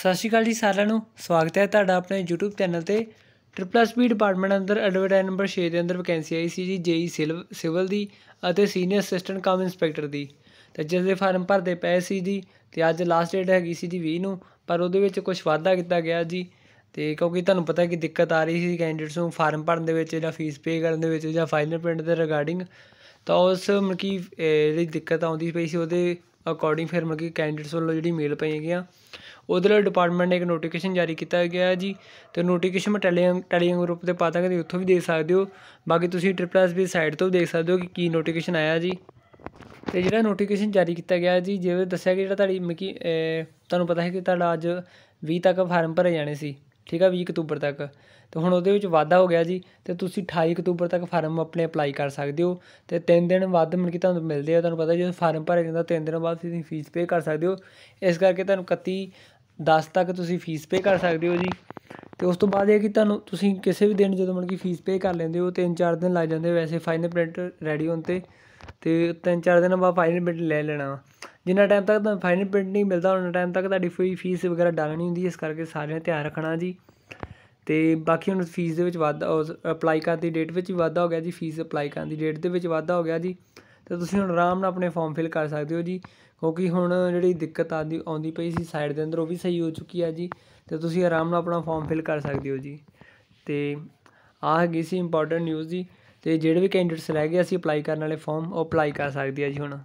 ਸਤਿ ਸ਼੍ਰੀ ਅਕਾਲ ਜੀ ਸਾਰਿਆਂ ਨੂੰ ਸਵਾਗਤ ਹੈ ਤੁਹਾਡਾ ਆਪਣੇ YouTube ਚੈਨਲ ਤੇ ਟ੍ਰਿਪਲ ਐਸ ਬੀ ਡਿਪਾਰਟਮੈਂਟ ਅੰਦਰ ਐਡਵਰਟਾਈਜ਼ ਨੰਬਰ 6 ਦੇ ਅੰਦਰ ਵੈਕੈਂਸੀ ਆਈ ਸੀ ਜੀ ਜੇਈ ਸਿਵਲ e ਦੀ ਅਤੇ ਸੀਨੀਅਰ ਅਸਿਸਟੈਂਟ ਕਮ ਇੰਸਪੈਕਟਰ ਦੀ ਤੇ ਜਿਸ ਦੇ ਫਾਰਮ ਭਰਦੇ ਪਏ ਸੀ ਜੀ ਤੇ ਅੱਜ ਲਾਸਟ ਡੇਟ ਹੈਗੀ ਸੀ ਜੀ 20 ਨੂੰ ਪਰ ਉਹਦੇ ਵਿੱਚ ਕੁਝ ਵਾਧਾ ਕੀਤਾ ਗਿਆ ਜੀ ਤੇ ਕਿਉਂਕਿ ਤੁਹਾਨੂੰ ਪਤਾ ਕਿ ਦਿੱਕਤ ਆ ਰਹੀ ਸੀ ਕੈਂਡੀਡੇਟਸ ਨੂੰ ਫਾਰਮ ਭਰਨ ਦੇ ਵਿੱਚ ਜਾਂ ਫੀਸ ਪੇ ਕਰਨ ਦੇ ਵਿੱਚ ਜਾਂ ਫਾਈਨਲ ਪ੍ਰਿੰਟ ਦੇ ਰਿਗਾਰਡਿੰਗ ਤਾਂ ਉਸ ਮਕੀ ਜਿਹੜੀ ਦਿੱਕਤ ਆਉਂਦੀ ਪਈ ਸੀ ਉਹਦੇ ਅਕੋਰਡਿੰਗ ਫਿਰ ਮਗੀ ਕੈਂਡੀਡੇਟਸ ਵੱਲੋਂ ਜਿਹੜੀ ਮੇਲ ਪਈ ਆ ਉਹਦੇ ਲਈ ਡਿਪਾਰਟਮੈਂਟ ਨੇ ਇੱਕ ਨੋਟੀਫਿਕੇਸ਼ਨ ਜਾਰੀ ਕੀਤਾ ਗਿਆ ਜੀ ਤੇ ਨੋਟੀਫਿਕੇਸ਼ਨ ਮੈਂ ਟੈਲੀਗ੍ਰਾਮ ਟੈਲੀਗ੍ਰਾਮ ਗਰੁੱਪ ਤੇ ਪਾਤਾ ਕਿ ਉੱਥੋਂ ਵੀ ਦੇਖ ਸਕਦੇ ਹੋ ਬਾਕੀ ਤੁਸੀਂ ਟ੍ਰਿਪਲ ਐਸ ਵੀ ਸਾਈਟ ਤੋਂ ਦੇਖ ਸਕਦੇ ਹੋ ਕਿ ਕੀ ਨੋਟੀਫਿਕੇਸ਼ਨ ਆਇਆ ਜੀ ਤੇ ਜਿਹੜਾ ਨੋਟੀਫਿਕੇਸ਼ਨ ਜਾਰੀ ਕੀਤਾ ਗਿਆ ਜੀ ਜਿਵੇਂ ਦੱਸਿਆ ਕਿ ਜਿਹੜਾ ਤੁਹਾਡੀ ਮਕੀ ਤੁਹਾਨੂੰ ਪਤਾ ਹੈ ਕਿ ਤੁਹਾਡਾ ਅੱਜ 20 ਤੱਕ ਫਾਰਮ ਭਰੇ ਜਾਣੇ ਸੀ ਠੀਕ ਆ 20 ਅਕਤੂਬਰ ਤੱਕ ਤੇ ਹੁਣ ਉਹਦੇ ਵਿੱਚ ਵਾਅਦਾ ਹੋ ਗਿਆ ਜੀ ਤੇ ਤੁਸੀਂ 28 ਅਕਤੂਬਰ ਤੱਕ ਫਾਰਮ ਆਪਣੇ ਅਪਲਾਈ ਕਰ ਸਕਦੇ ਹੋ ਤੇ 3 ਦਿਨ ਬਾਅਦ ਮਨ ਕੇ ਤੁਹਾਨੂੰ ਮਿਲਦੇ ਆ ਤੁਹਾਨੂੰ ਪਤਾ ਜਦੋਂ ਫਾਰਮ ਭਰਿਆ ਜਾਂਦਾ 3 ਦਿਨ ਬਾਅਦ ਤੁਸੀਂ ਫੀਸ ਪੇ ਕਰ ਸਕਦੇ ਹੋ ਇਸ ਕਰਕੇ ਤੁਹਾਨੂੰ 31 10 ਤੱਕ ਤੁਸੀਂ ਫੀਸ ਪੇ ਕਰ ਸਕਦੇ ਹੋ ਜੀ ਤੇ ਉਸ ਤੋਂ ਬਾਅਦ ਇਹ ਕਿ ਤੁਹਾਨੂੰ ਤੁਸੀਂ ਕਿਸੇ ਵੀ ਦਿਨ ਜਦੋਂ ਮਨ ਕੀ ਫੀਸ ਪੇ ਕਰ ਲੈਂਦੇ ਹੋ 3-4 ਦਿਨ ਲੱਗ ਜਾਂਦੇ ਵੈਸੇ ਫਾਈਨਲ ਪ੍ਰਿੰਟ ਰੈਡੀ ਹੋਣ ਤੇ ਤੇ 3-4 ਦਿਨਾਂ ਬਾਅਦ ਫਾਈਨਲ ਪ੍ਰਿੰਟ ਲੈ ਲੈਣਾ ਜਿੰਨਾ ਟਾਈਮ ਤੱਕ ਤੁਹਾਨੂੰ ਫਾਈਨਲ ਪ੍ਰਿੰਟ ਨਹੀਂ ਮਿਲਦਾ ਉਹਨਾਂ ਟਾਈਮ ਤੱਕ ਤੁਹਾਡੀ ਕੋਈ ਫੀਸ ਵਗੈਰਾ ਡਾਲਣੀ ਹੁੰਦੀ ਇਸ ਕਰਕੇ ਸਾਰਿਆਂ ਧਿਆਨ ਰੱਖਣਾ ਜੀ ਤੇ ਬਾਕੀ ਹੁਣ ਫੀਸ ਦੇ ਵਿੱਚ ਵਾਧਾ ਅਪਲਾਈ ਕਰਨ ਦੀ ਡੇਟ ਵਿੱਚ ਵੀ ਵਾਧਾ ਹੋ ਗਿਆ ਜੀ ਫੀਸ ਅਪਲਾਈ ਕਰਨ ਦੀ ਡੇਟ ਦੇ ਵਿੱਚ ਵਾਧਾ ਹੋ ਗਿਆ ਜੀ ਤੇ ਤੁਸੀਂ ਹੁਣ ਆਰਾਮ ਨਾਲ ਆਪਣੇ ਫਾਰਮ ਫਿਲ ਕਰ ਸਕਦੇ ਹੋ ਜੀ ਕਿਉਂਕਿ ਹੁਣ ਜਿਹੜੀ ਦਿੱਕਤ ਆਦੀ ਆਉਂਦੀ ਪਈ ਸੀ ਸਾਈਡ ਦੇ ਅੰਦਰ ਉਹ ਵੀ ਸਹੀ ਹੋ ਚੁੱਕੀ ਹੈ ਜੀ ਤੇ ਤੁਸੀਂ ਆਰਾਮ ਨਾਲ ਆਪਣਾ ਫਾਰਮ ਫਿਲ ਕਰ ਸਕਦੇ ਹੋ ਜੀ ਤੇ ਆ ਹੈਗੀ ਸੀ ਇੰਪੋਰਟੈਂਟ ਨਿਊਜ਼ ਜੀ ਤੇ ਜਿਹੜੇ ਵੀ ਕੈਂਡੀਡੇਟਸ ਰਹਿ ਗਏ ਅਸੀਂ ਅਪਲਾਈ ਕਰਨ ਵਾਲੇ ਫਾਰਮ ਉਹ ਅਪਲਾਈ ਕਰ ਸਕਦੇ ਆ ਜੀ ਹੁਣ